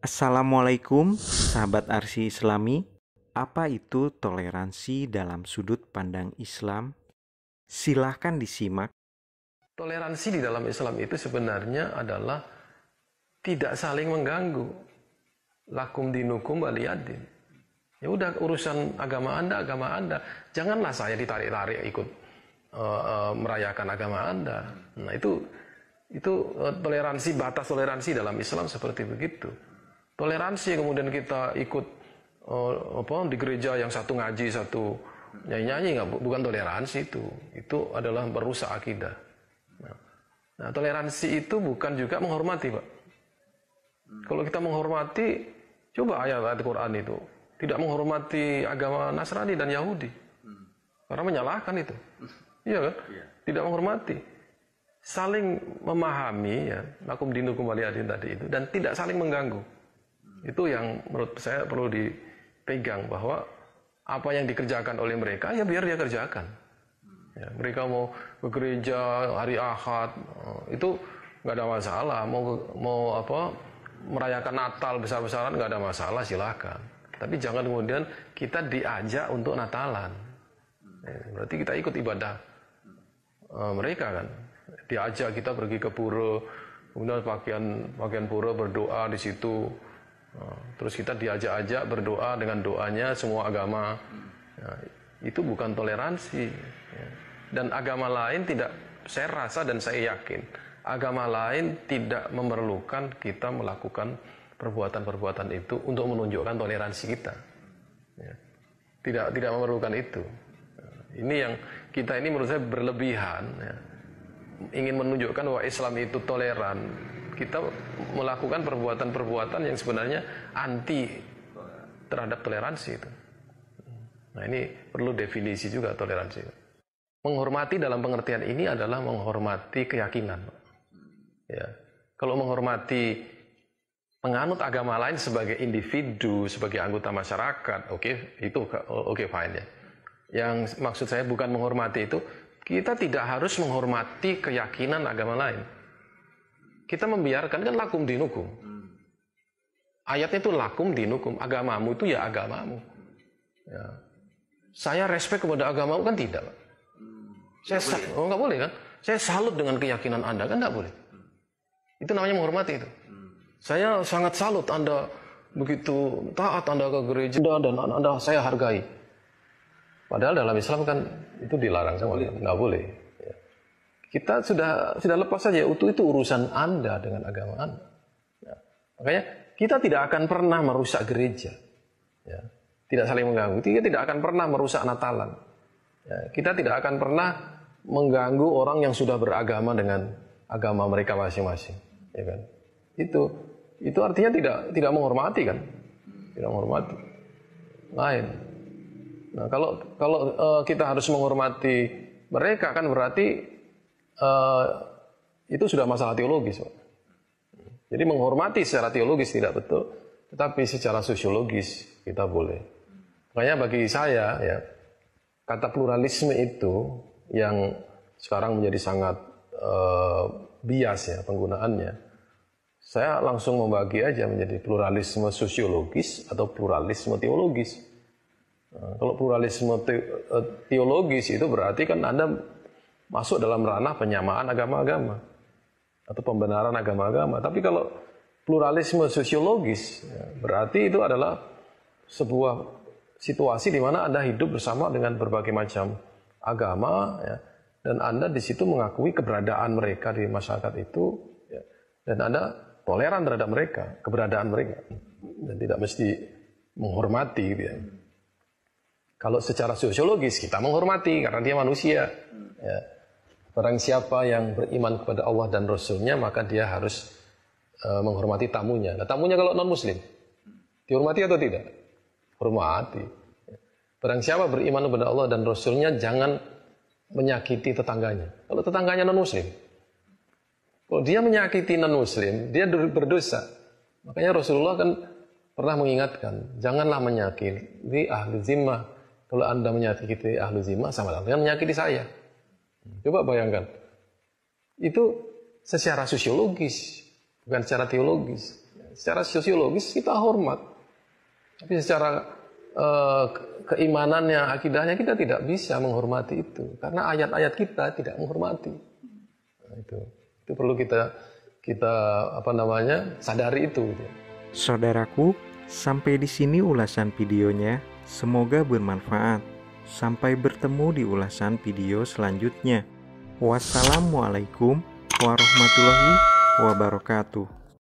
Assalamualaikum, sahabat Arsi Islami. Apa itu toleransi dalam sudut pandang Islam? Silahkan disimak. Toleransi di dalam Islam itu sebenarnya adalah tidak saling mengganggu. Lakum dinukum waliyadin. Ya udah urusan agama Anda, agama Anda. Janganlah saya ditarik-tarik ikut uh, uh, merayakan agama Anda. Nah, itu itu eh, toleransi batas toleransi dalam Islam seperti begitu toleransi kemudian kita ikut uh, apa di gereja yang satu ngaji satu nyanyi-nyanyi nggak bukan toleransi itu itu adalah merusak akidah nah, nah, toleransi itu bukan juga menghormati pak kalau kita menghormati coba ayat-ayat Quran itu tidak menghormati agama Nasrani dan Yahudi karena menyalahkan itu iya kan iya. tidak menghormati saling memahami ya makum dinukum kembali adin tadi itu dan tidak saling mengganggu itu yang menurut saya perlu dipegang bahwa apa yang dikerjakan oleh mereka ya biar dia kerjakan. Ya, mereka mau ke gereja hari Ahad eh, itu nggak ada masalah. Mau mau apa merayakan Natal besar-besaran nggak ada masalah silahkan. Tapi jangan kemudian kita diajak untuk Natalan. Ya, berarti kita ikut ibadah e, mereka kan. Diajak kita pergi ke pura, kemudian pakaian pakaian pura berdoa di situ Oh, terus kita diajak-ajak berdoa dengan doanya semua agama. Ya, itu bukan toleransi. Ya. Dan agama lain tidak, saya rasa dan saya yakin, agama lain tidak memerlukan kita melakukan perbuatan-perbuatan itu untuk menunjukkan toleransi kita. Ya, tidak tidak memerlukan itu. Ini yang kita ini menurut saya berlebihan. Ya ingin menunjukkan bahwa Islam itu toleran, kita melakukan perbuatan-perbuatan yang sebenarnya anti terhadap toleransi itu. Nah ini perlu definisi juga toleransi Menghormati dalam pengertian ini adalah menghormati keyakinan. Ya. Kalau menghormati penganut agama lain sebagai individu, sebagai anggota masyarakat, oke okay, itu oke okay, fine ya. Yang maksud saya bukan menghormati itu kita tidak harus menghormati keyakinan agama lain. Kita membiarkan kan lakum dinukum. Ayatnya itu lakum dinukum, agamamu itu ya agamamu. Ya. Saya respect kepada agamamu kan tidak, Saya nggak boleh. Oh, nggak boleh kan? Saya salut dengan keyakinan Anda kan tidak boleh. Itu namanya menghormati itu. Saya sangat salut Anda begitu taat Anda ke gereja dan Anda saya hargai. Padahal dalam Islam kan itu dilarang sama Allah, nggak boleh. Ya. Kita sudah sudah lepas saja, itu itu urusan Anda dengan agama Anda. Ya. Makanya kita tidak akan pernah merusak gereja, ya. tidak saling mengganggu. Kita tidak akan pernah merusak Natalan. Ya. Kita tidak akan pernah mengganggu orang yang sudah beragama dengan agama mereka masing-masing, ya kan? Itu itu artinya tidak tidak menghormati kan? Tidak menghormati. Lain. Nah, kalau kalau uh, kita harus menghormati mereka kan berarti uh, itu sudah masalah teologis. Pak. Jadi menghormati secara teologis tidak betul, tetapi secara sosiologis kita boleh. Makanya bagi saya ya kata pluralisme itu yang sekarang menjadi sangat uh, bias ya penggunaannya. Saya langsung membagi aja menjadi pluralisme sosiologis atau pluralisme teologis. Kalau pluralisme e, teologis itu berarti kan Anda masuk dalam ranah penyamaan agama-agama atau pembenaran agama-agama. Tapi kalau pluralisme sosiologis ya, berarti itu adalah sebuah situasi di mana Anda hidup bersama dengan berbagai macam agama ya, dan Anda di situ mengakui keberadaan mereka di masyarakat itu ya, dan Anda toleran terhadap mereka, keberadaan mereka dan tidak mesti menghormati gitu ya. Kalau secara sosiologis kita menghormati karena dia manusia. Ya. Barang siapa yang beriman kepada Allah dan Rasulnya maka dia harus uh, menghormati tamunya. Nah, tamunya kalau non Muslim dihormati atau tidak? Hormati. Barang siapa beriman kepada Allah dan Rasulnya jangan menyakiti tetangganya. Kalau tetangganya non Muslim, kalau dia menyakiti non Muslim, dia berdosa. Makanya Rasulullah kan pernah mengingatkan, janganlah menyakiti ahli zimmah kalau Anda menyakiti ahlu zima sama dengan menyakiti saya. Coba bayangkan. Itu secara sosiologis, bukan secara teologis. Secara sosiologis kita hormat. Tapi secara eh, keimanannya, akidahnya kita tidak bisa menghormati itu karena ayat-ayat kita tidak menghormati. Nah, itu itu perlu kita kita apa namanya sadari itu. Gitu. Saudaraku, Sampai di sini ulasan videonya, semoga bermanfaat. Sampai bertemu di ulasan video selanjutnya. Wassalamualaikum warahmatullahi wabarakatuh.